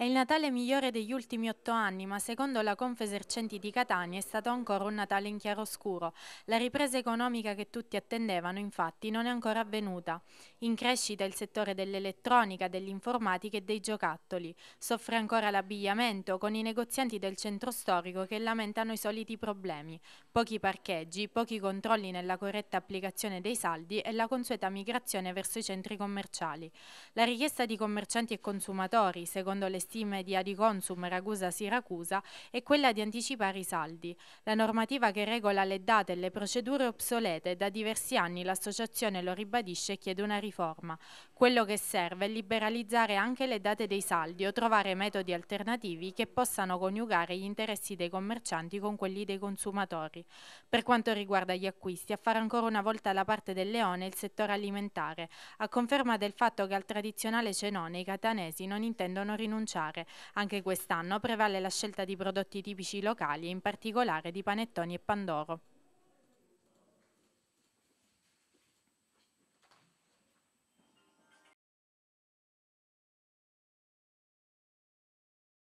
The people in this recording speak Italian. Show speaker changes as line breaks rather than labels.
È il Natale migliore degli ultimi otto anni, ma secondo la Confesercenti di Catania è stato ancora un Natale in chiaroscuro. La ripresa economica che tutti attendevano, infatti, non è ancora avvenuta. In crescita il settore dell'elettronica, dell'informatica e dei giocattoli. Soffre ancora l'abbigliamento, con i negozianti del centro storico che lamentano i soliti problemi. Pochi parcheggi, pochi controlli nella corretta applicazione dei saldi e la consueta migrazione verso i centri commerciali. La richiesta di commercianti e consumatori, secondo le stime di Adiconsum Ragusa-Siracusa è quella di anticipare i saldi. La normativa che regola le date e le procedure obsolete da diversi anni l'associazione lo ribadisce e chiede una riforma. Quello che serve è liberalizzare anche le date dei saldi o trovare metodi alternativi che possano coniugare gli interessi dei commercianti con quelli dei consumatori. Per quanto riguarda gli acquisti, a fare ancora una volta la parte del leone il settore alimentare, a conferma del fatto che al tradizionale cenone i catanesi non intendono rinunciare assaggiare. Anche quest'anno prevale la scelta di prodotti tipici locali in particolare di panettoni e pandoro.